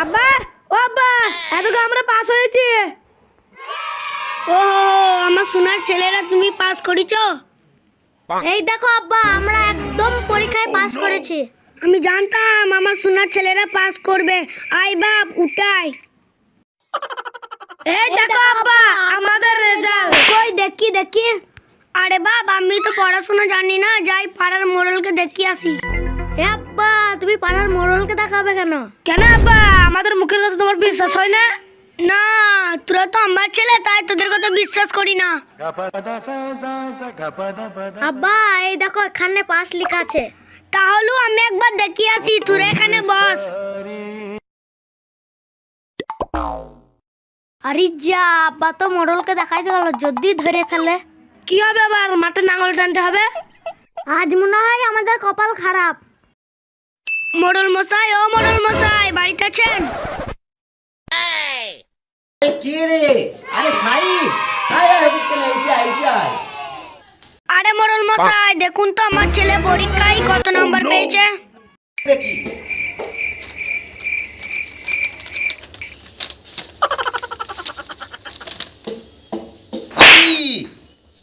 আব্বা ও আব্বা এতকে আমরা পাস হয়েছি ও আমার সোনার ছেলেরা তুমি পাস করেছ এই দেখো আব্বা আমরা একদম পরীক্ষায় পাস করেছি আমি জানতাম আমার সোনার ছেলেরা পাস করবে আই বাপ উঠাই এই দেখো আব্বা আমাদের রেজাল্ট কই দেখি দেখি আরে বাপ আমি তো পড়াশোনা জানি না যাই পাড়ার মোড়লকে দেখি আসি এ আব্বা তুমি পাড়ার মোড়লকে দেখাবে কেন কেন আব্বা আমাদের মুখের কথা তোমার বিশ্বাস হয় না না তোরা তো আমার ছেলে তাই তোদের কথা বিশ্বাস করি না আব্বা এই দেখো এখানে পাস লেখা আছে তাহলেও আমি একবার দেখি আসি তোরা এখানে বস আরে যা আব্বা তো মোড়লকে দেখাইতে গেল যদি ধরে ফেলে কি হবে আবার মাঠে নাঙল টানতে হবে আজ মনে হয় আমাদের কপাল খারাপ মোড়ল মশাই ও মোড়ল মশাই বাড়িতে আছেন আরে সাইদ মোড়ল মশাই দেখুন তো আমার ছেলে পরীক্ষায় কত নাম্বার oh, পেয়েছে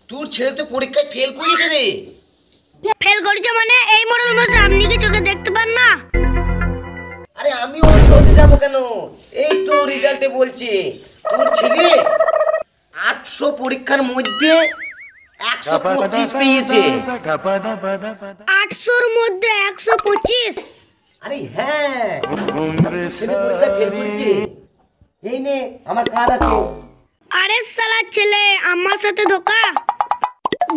তোর ছেলে তো পরীক্ষায় ফেল করেছে রে ফেল করেছে মানে এই মোড়ল মশাই আপনি কি চোখে দেখতে কেন এই তো রেজাল্টে বলছে তোর ছেলে আটশো পরীক্ষার মধ্যে আরে হ্যাঁ, সালা ছেলে আমার সাথে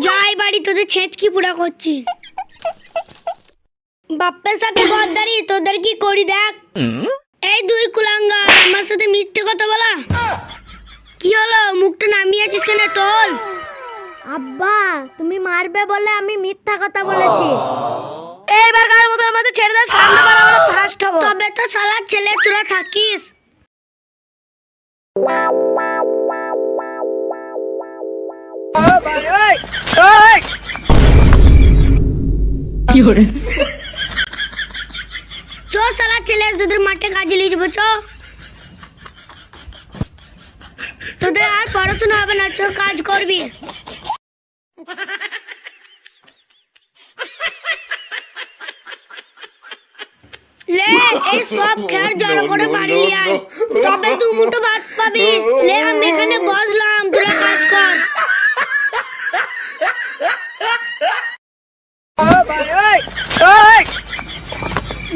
যাই বাড়ি তোদের পুরা বাপ্পের সাথে তোদের কি করি দেখ এই দুই কুলাঙ্গ আমার সাথে মিথ্যে কথা বলা কি হলো মুখটা নামিয়ে আছিস কেন তোর আব্বা তুমি মারবে বলে আমি মিথ্যা কথা বলেছি এইবার কার মতো আমাদের ছেড়ে দাও সামনে বার আমরা ফার্স্ট হব তবে তো শালা ছেলে তোরা থাকিস কি হরে চলে তোদের মাঠে কাজে নিয়ে যাবো চ তোদের আর পড়াশোনা হবে না চ কাজ করবি লে এই সব খেয়ার জড়ো করে বাড়ি নিয়ে আয় তবে তুই মুঠো ভাত পাবি লে আমি এখানে বসলাম তোরা কাজ কর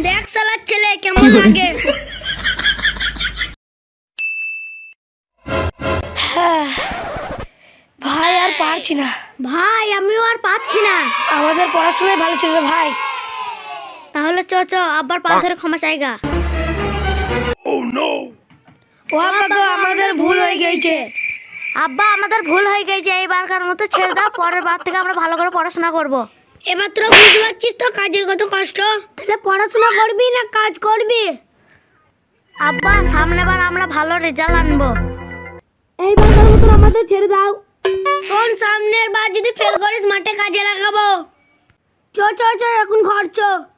দেখ সালার ছেলে কেমন লাগে হ্যাঁ। ভাই আর পারছি না ভাই আমিও আর পারছি না আমাদের পড়াশোনায় ভালো ছিল ভাই তাহলে চ চ আবার পা ধরে ক্ষমা চাইগা oh, ও আব্বা আমাদের ভুল হয়ে গেছে আব্বা আমাদের ভুল হয়ে গেছে এইবারকার মতো ছেড়ে দাও পরের বার থেকে আমরা ভালো করে পড়াশোনা করবো এবার তো বুঝতে পারছিস তো কাজের কত কষ্ট তাহলে পড়াশোনা করবি না কাজ করবি আব্বা সামনেবার আমরা ভালো রেজাল্ট আনবো এই বাবার মতন আমাদের ছেড়ে দাও শোন সামনের বার যদি ফেল করিস মাঠে কাজে লাগাবো চো চো চো এখন ঘর চো